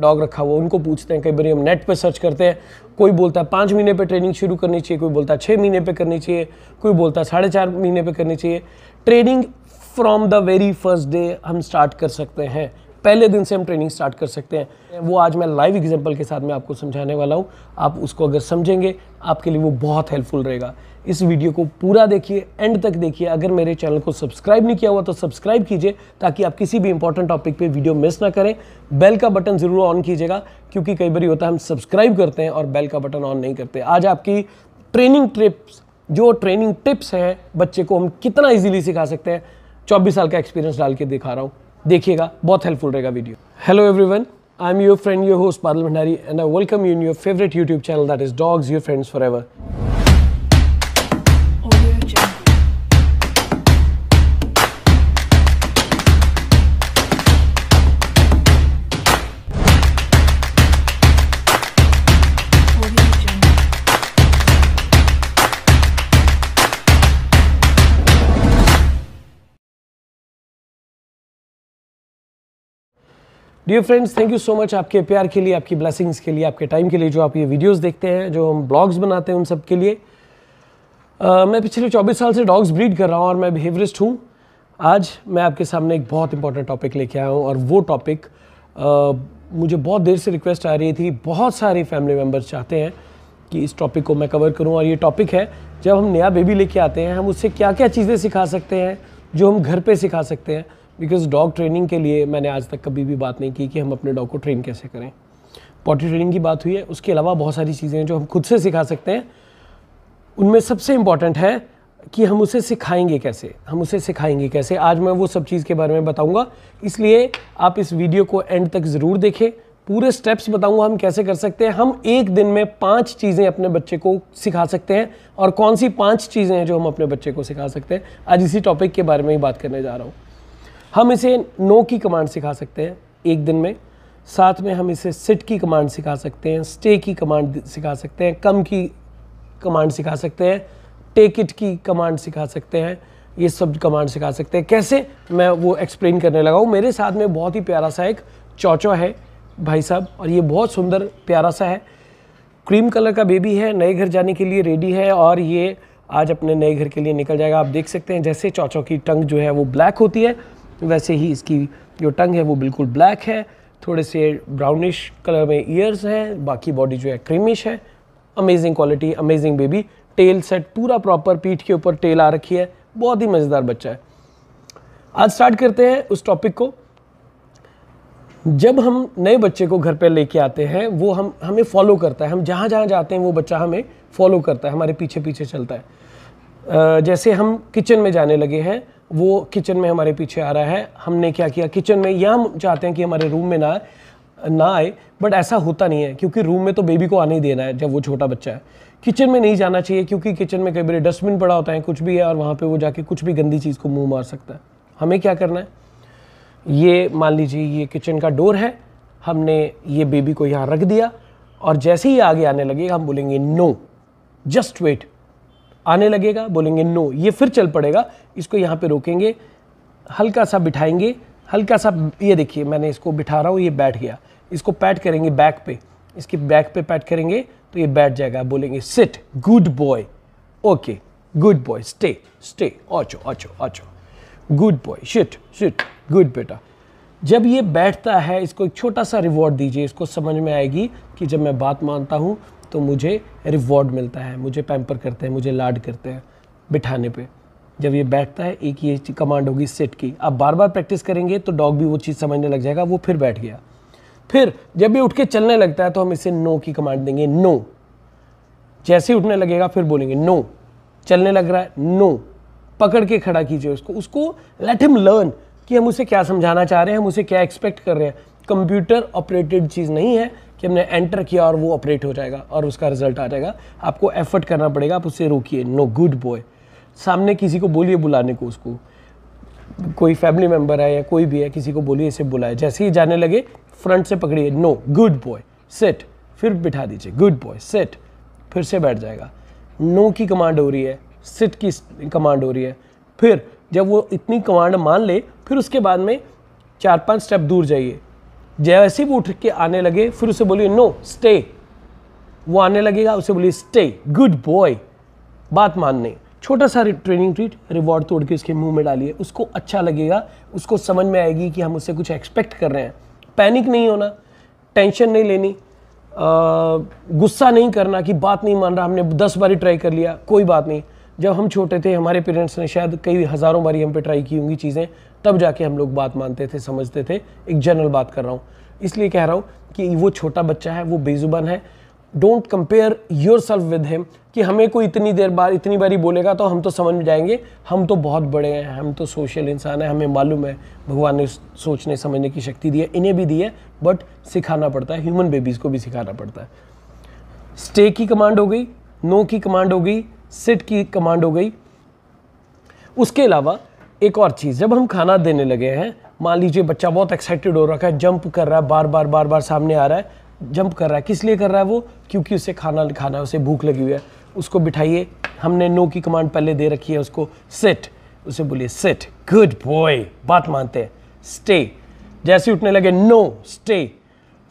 dog रखा हुआ उनको पूछते हैं कई बार हम नेट पर सर्च करते हैं कोई बोलता है पाँच महीने पे ट्रेनिंग शुरू करनी चाहिए कोई बोलता है छः महीने पे करनी चाहिए कोई बोलता है साढ़े चार महीने पे करनी चाहिए training from the very first day हम स्टार्ट कर सकते हैं पहले दिन से हम ट्रेनिंग स्टार्ट कर सकते हैं वो आज मैं लाइव एग्जाम्पल के साथ में आपको समझाने वाला हूँ आप उसको अगर समझेंगे आपके लिए वो बहुत हेल्पफुल रहेगा इस वीडियो को पूरा देखिए एंड तक देखिए अगर मेरे चैनल को सब्सक्राइब नहीं किया हुआ तो सब्सक्राइब कीजिए ताकि आप किसी भी इंपॉर्टेंट टॉपिक पे वीडियो मिस ना करें बेल का बटन ज़रूर ऑन कीजिएगा क्योंकि कई बार होता है हम सब्सक्राइब करते हैं और बेल का बटन ऑन नहीं करते आज आपकी ट्रेनिंग ट्रिप्स जो ट्रेनिंग टिप्स हैं बच्चे को हम कितना इजीली सिखा सकते हैं 24 साल का एक्सपीरियंस डाल के दिखा रहा हूँ देखिएगा बहुत हेल्पफुल रहेगा video hello everyone I am your friend your host Badal Bhandari and I welcome you in your favourite YouTube channel that is dogs your friends for ever dear friends thank you so much आपके प्यार के लिए आपकी blessings के लिए आपके time के लिए जो आप ये वीडियोस देखते हैं जो हम ब्लॉग्स बनाते हैं उन सब के लिए uh, मैं पिछले 24 साल से डॉग्स ब्रीड कर रहा हूँ और मैं बिहेवरिस्ट हूँ आज मैं आपके सामने एक बहुत इंपॉर्टेंट टॉपिक लेके आया हूँ और वो टॉपिक uh, मुझे बहुत देर से रिक्वेस्ट आ रही थी बहुत सारे फैमिली मेम्बर्स चाहते हैं कि इस टॉपिक को मैं कवर करूँ और ये टॉपिक है जब हम नया बेबी लेके आते हैं हम उससे क्या क्या चीज़ें सिखा सकते हैं जो हम घर पर सिखा सकते हैं बिकॉज डॉग ट्रेनिंग के लिए मैंने आज तक कभी भी बात नहीं की कि हम अपने डॉग को ट्रेन कैसे करें पॉटी ट्रेनिंग की बात हुई है उसके अलावा बहुत सारी चीज़ें हैं जो हम खुद से सिखा सकते हैं उनमें सबसे इम्पॉर्टेंट है कि हम उसे सिखाएंगे कैसे हम उसे सिखाएंगे कैसे आज मैं वो सब चीज़ के बारे में बताऊंगा इसलिए आप इस वीडियो को एंड तक ज़रूर देखें पूरे स्टेप्स बताऊंगा हम कैसे कर सकते हैं हम एक दिन में पांच चीज़ें अपने बच्चे को सिखा सकते हैं और कौन सी पांच चीज़ें हैं जो हम अपने बच्चे को सिखा सकते हैं आज इसी टॉपिक के बारे में ही बात करने जा रहा हूँ हम इसे नो की कमांड सिखा सकते हैं एक दिन में साथ में हम इसे सिट की कमांड सिखा सकते हैं स्टे की कमांड सिखा सकते हैं कम की कमांड सिखा सकते हैं टेक इट की कमांड सिखा सकते हैं ये सब कमांड सिखा सकते हैं कैसे मैं वो एक्सप्लेन करने लगा हूँ मेरे साथ में बहुत ही प्यारा सा एक चौचौ है भाई साहब और ये बहुत सुंदर प्यारा सा है क्रीम कलर का बेबी है नए घर जाने के लिए रेडी है और ये आज अपने नए घर के लिए निकल जाएगा आप देख सकते हैं जैसे चौचौ की टंग जो है वो ब्लैक होती है वैसे ही इसकी जो टंग है वो बिल्कुल ब्लैक है थोड़े से ब्राउनिश कलर में ईयर्स हैं बाकी बॉडी जो है क्रीमिश है amazing quality amazing baby tail set पूरा प्रॉपर पीठ के ऊपर टेल आ रखी है बहुत ही मज़ेदार बच्चा है आज स्टार्ट करते हैं उस टॉपिक को जब हम नए बच्चे को घर पर लेके आते हैं वो हम हमें फॉलो करता है हम जहाँ जहाँ जाते हैं वो बच्चा हमें फॉलो करता है हमारे पीछे पीछे चलता है जैसे हम किचन में जाने लगे हैं वो किचन में हमारे पीछे आ रहा है हमने क्या किया किचन में या हम चाहते हैं कि हमारे रूम में ना ना आए बट ऐसा होता नहीं है क्योंकि रूम में तो बेबी को आने ही देना है जब वो छोटा बच्चा है किचन में नहीं जाना चाहिए क्योंकि किचन में कई बार डस्टबिन पड़ा होता है कुछ भी है और वहाँ पर वो जाके कुछ भी गंदी चीज़ को मुंह मार सकता है हमें क्या करना है ये मान लीजिए ये किचन का डोर है हमने ये बेबी को यहाँ रख दिया और जैसे ही आगे आने लगे हम बोलेंगे नो जस्ट वेट आने लगेगा बोलेंगे नो ये फिर चल पड़ेगा इसको यहाँ पे रोकेंगे हल्का सा बिठाएंगे हल्का सा ये देखिए मैंने इसको बिठा रहा हूँ ये बैठ गया इसको पैट करेंगे बैक पे इसके बैक पे पैट करेंगे तो ये बैठ जाएगा बोलेंगे sit good boy okay good boy stay stay ऑचो ऑचो ऑचो good boy sit sit good बेटा जब ये बैठता है इसको एक छोटा सा रिवॉर्ड दीजिए इसको समझ में आएगी कि जब मैं बात मानता हूँ तो मुझे रिवॉर्ड मिलता है मुझे पैम्पर करते हैं मुझे लाड करते हैं बिठाने पे जब ये बैठता है एक ये कमांड होगी सेट की आप बार बार प्रैक्टिस करेंगे तो डॉग भी वो चीज़ समझने लग जाएगा वो फिर बैठ गया फिर जब ये उठ के चलने लगता है तो हम इसे नो की कमांड देंगे नो जैसे उठने लगेगा फिर बोलेंगे नो चलने लग रहा है नो पकड़ के खड़ा कीजिए उसको उसको लेट हिम लर्न कि हम उसे क्या समझाना चाह रहे हैं हम उसे क्या एक्सपेक्ट कर रहे हैं कंप्यूटर ऑपरेटेड चीज़ नहीं है कि हमने एंटर किया और वो ऑपरेट हो जाएगा और उसका रिजल्ट आ जाएगा आपको एफर्ट करना पड़ेगा आप उससे रोकिए नो गुड बॉय सामने किसी को बोलिए बुलाने को उसको कोई फैमिली मेम्बर है या कोई भी है किसी को बोलिए इसे बुलाए जैसे ही जाने लगे फ्रंट से पकड़िए नो गुड बॉय सेट फिर बिठा दीजिए गुड बॉय सेट फिर से बैठ जाएगा नो की कमांड हो रही है सिट की कमांड हो रही है फिर जब वो इतनी कमांड मान ले फिर उसके बाद में चार पांच स्टेप दूर जाइए जैसे वो उठ के आने लगे फिर उसे बोलिए नो स्टे वो आने लगेगा उसे बोलिए स्टे गुड बॉय बात मानने छोटा सा ट्रेनिंग ट्रीट रिवॉर्ड तोड़ के उसके मुंह में डालिए उसको अच्छा लगेगा उसको समझ में आएगी कि हम उससे कुछ एक्सपेक्ट कर रहे हैं पैनिक नहीं होना टेंशन नहीं लेनी गुस्सा नहीं करना कि बात नहीं मान रहा हमने दस बारी ट्राई कर लिया कोई बात नहीं जब हम छोटे थे हमारे पेरेंट्स ने शायद कई हज़ारों बारी हम पे ट्राई की होंगी चीज़ें तब जाके हम लोग बात मानते थे समझते थे एक जनरल बात कर रहा हूँ इसलिए कह रहा हूँ कि वो छोटा बच्चा है वो बेजुबान है don't compare yourself with him कि हमें कोई इतनी देर बार इतनी बारी बोलेगा तो हम तो समझ में जाएंगे हम तो बहुत बड़े हैं हम तो सोशल इंसान हैं हमें मालूम है भगवान ने सोचने समझने की शक्ति दी है इन्हें भी दी है बट सिखाना पड़ता है ह्यूमन बेबीज़ को भी सिखाना पड़ता है स्टे की कमांड हो गई नो की कमांड हो गई सिट की कमांड हो गई उसके अलावा एक और चीज़ जब हम खाना देने लगे हैं मान लीजिए बच्चा बहुत एक्साइटेड हो रखा है जंप कर रहा है बार बार बार बार सामने आ रहा है जंप कर रहा है किस लिए कर रहा है वो क्योंकि उसे खाना खाना है उसे भूख लगी हुई है उसको बिठाइए हमने नो की कमांड पहले दे रखी है उसको सेट उसे बोलिए सेट गुड बॉय बात मानते हैं स्टे जैसे उठने लगे नो स्टे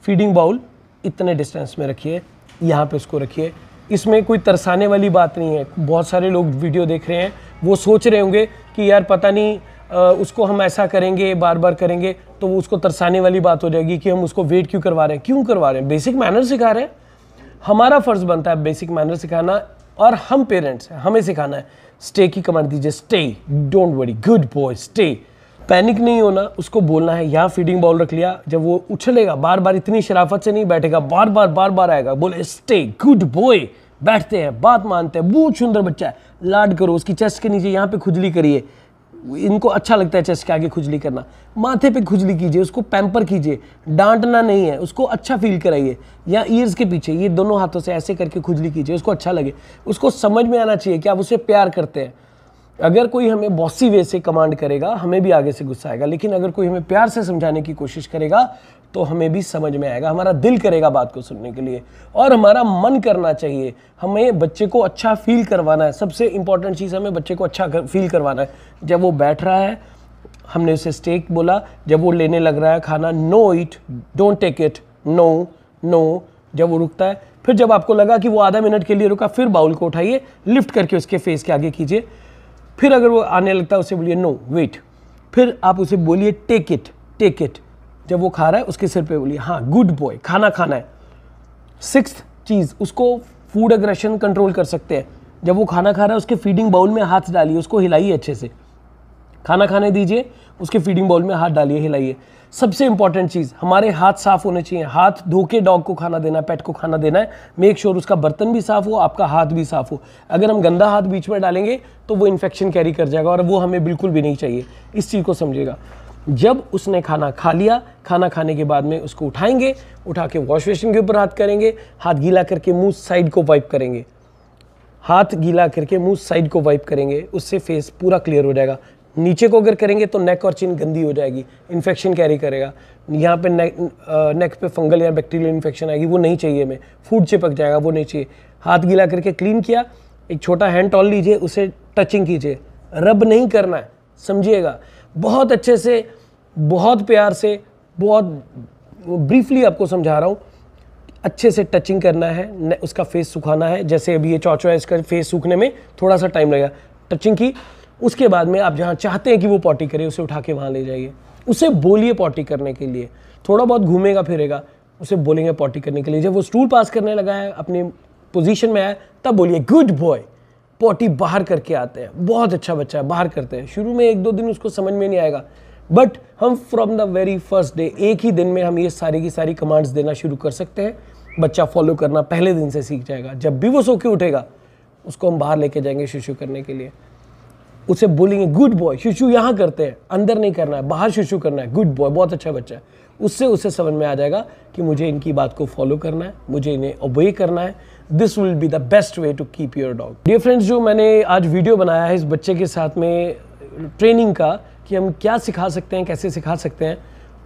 फीडिंग बाउल इतने डिस्टेंस में रखिए यहाँ पे उसको रखिए इसमें कोई तरसाने वाली बात नहीं है बहुत सारे लोग वीडियो देख रहे हैं वो सोच रहे होंगे कि यार पता नहीं उसको हम ऐसा करेंगे बार बार करेंगे तो वो उसको तरसाने वाली बात हो जाएगी कि हम उसको वेट क्यों करवा रहे हैं क्यों करवा रहे हैं बेसिक मैनर सिखा रहे हैं हमारा फ़र्ज़ बनता है बेसिक मैनर सिखाना और हम पेरेंट्स हैं हमें सिखाना है स्टे की कमांड दीजिए stay don't worry good boy stay panic नहीं होना उसको बोलना है यहाँ फीडिंग बॉल रख लिया जब वो उछलेगा बार बार इतनी शराफत से नहीं बैठेगा बार बार बार बार आएगा बोले स्टे गुड बॉय बैठते हैं बात मानते हैं बहुत सुंदर बच्चा है लाड करो उसकी चेस्ट के नीचे यहाँ पे खुजली करिए इनको अच्छा लगता है चेस्ट के आगे खुजली करना माथे पे खुजली कीजिए उसको पैम्पर कीजिए डांटना नहीं है उसको अच्छा फील कराइए या ईयर्स के पीछे ये दोनों हाथों से ऐसे करके खुजली कीजिए उसको अच्छा लगे उसको समझ में आना चाहिए कि आप उसे प्यार करते हैं अगर कोई हमें बॉसी वे से कमांड करेगा हमें भी आगे से गुस्सा आएगा लेकिन अगर कोई हमें प्यार से समझाने की कोशिश करेगा तो हमें भी समझ में आएगा हमारा दिल करेगा बात को सुनने के लिए और हमारा मन करना चाहिए हमें बच्चे को अच्छा फील करवाना है सबसे इंपॉर्टेंट चीज़ हमें बच्चे को अच्छा कर, फील करवाना है जब वो बैठ रहा है हमने उसे स्टेक बोला जब वो लेने लग रहा है खाना no it don't take it no no जब वो रुकता है फिर जब आपको लगा कि वो आधा मिनट के लिए रुका फिर बाउल को उठाइए लिफ्ट करके उसके फेस के आगे कीजिए फिर अगर वो आने लगता है उसे बोलिए नो वेट फिर आप उसे बोलिए टेक इट टेक इट जब वो खा रहा है उसके सिर पे बोलिए हाँ गुड बॉय खाना खाना है सिक्स चीज़ उसको फूड एग्रेशन कंट्रोल कर सकते हैं जब वो खाना खा रहा है उसके फीडिंग बाउल में हाथ डालिए उसको हिलाइए अच्छे से खाना खाने दीजिए उसके फीडिंग बॉल में हाथ डालिए हिलाइए सबसे इंपॉर्टेंट चीज़ हमारे हाथ साफ होने चाहिए हाथ धो के डॉग को खाना देना है पेट को खाना देना है मेक श्योर sure उसका बर्तन भी साफ हो आपका हाथ भी साफ हो अगर हम गंदा हाथ बीच में डालेंगे तो वो इन्फेक्शन कैरी कर जाएगा और वो हमें बिल्कुल भी नहीं चाहिए इस चीज़ को समझेगा जब उसने खाना खा लिया खाना खाने के बाद में उसको उठाएंगे उठा के वॉश बेसिन के ऊपर हाथ करेंगे हाथ गीला करके मुंह साइड को वाइप करेंगे हाथ गीला करके मुंह साइड को वाइप करेंगे उससे फेस पूरा क्लियर हो जाएगा नीचे को अगर करेंगे तो नेक और चिन गंदी हो जाएगी इन्फेक्शन कैरी करेगा यहाँ पे नेक नेक पे फंगल या बैक्टीरियल इन्फेक्शन आएगी वो नहीं चाहिए हमें फूड चिपक जाएगा वो नहीं चाहिए हाथ गीला करके क्लीन किया एक छोटा हैंड टॉल लीजिए उसे टचिंग कीजिए रब नहीं करना है समझिएगा बहुत अच्छे से बहुत प्यार से बहुत ब्रीफली आपको समझा रहा हूँ अच्छे से टचिंग करना है उसका फेस सुखाना है जैसे अभी ये चौचवा इसका फेस सूखने में थोड़ा सा टाइम लगेगा टचिंग की उसके बाद में आप जहाँ चाहते हैं कि वो पॉटी करे उसे उठा के वहाँ ले जाइए उसे बोलिए पॉटी करने के लिए थोड़ा बहुत घूमेगा फिरेगा उसे बोलेंगे पॉटी करने के लिए जब वो स्टूल पास करने लगा है अपनी पोजीशन में आया तब बोलिए गुड बॉय पॉटी बाहर करके आते हैं बहुत अच्छा बच्चा है बाहर करते हैं शुरू में एक दो दिन उसको समझ में नहीं आएगा बट हम from the very first day एक ही दिन में हम ये सारी की सारी कमांड्स देना शुरू कर सकते हैं बच्चा फॉलो करना पहले दिन से सीख जाएगा जब भी वो सो के उठेगा उसको हम बाहर लेके जाएंगे शिशु करने के लिए उसे बोलेंगे गुड बॉय शिशु यहाँ करते हैं अंदर नहीं करना है बाहर शिशु करना है गुड बॉय बहुत अच्छा बच्चा है उससे उसे समझ में आ जाएगा कि मुझे इनकी बात को फॉलो करना है मुझे इन्हें ओबे करना है this will be the best way to keep your dog dear friends जो मैंने आज वीडियो बनाया है इस बच्चे के साथ में ट्रेनिंग का कि हम क्या सिखा सकते हैं कैसे सिखा सकते हैं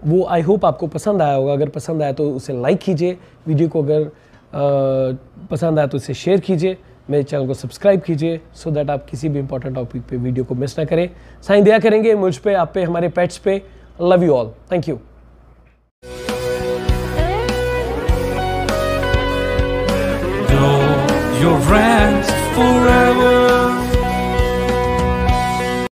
वो आई होप आपको पसंद आया होगा अगर पसंद आया तो उसे लाइक कीजिए वीडियो को अगर आ, पसंद आया तो उसे शेयर कीजिए मेरे चैनल को सब्सक्राइब कीजिए सो दैट आप किसी भी इंपॉर्टेंट टॉपिक पे वीडियो को मिस ना करें साइन दिया करेंगे मुझ पे आप पे हमारे पेट्स पे love you all thank you Your friends forever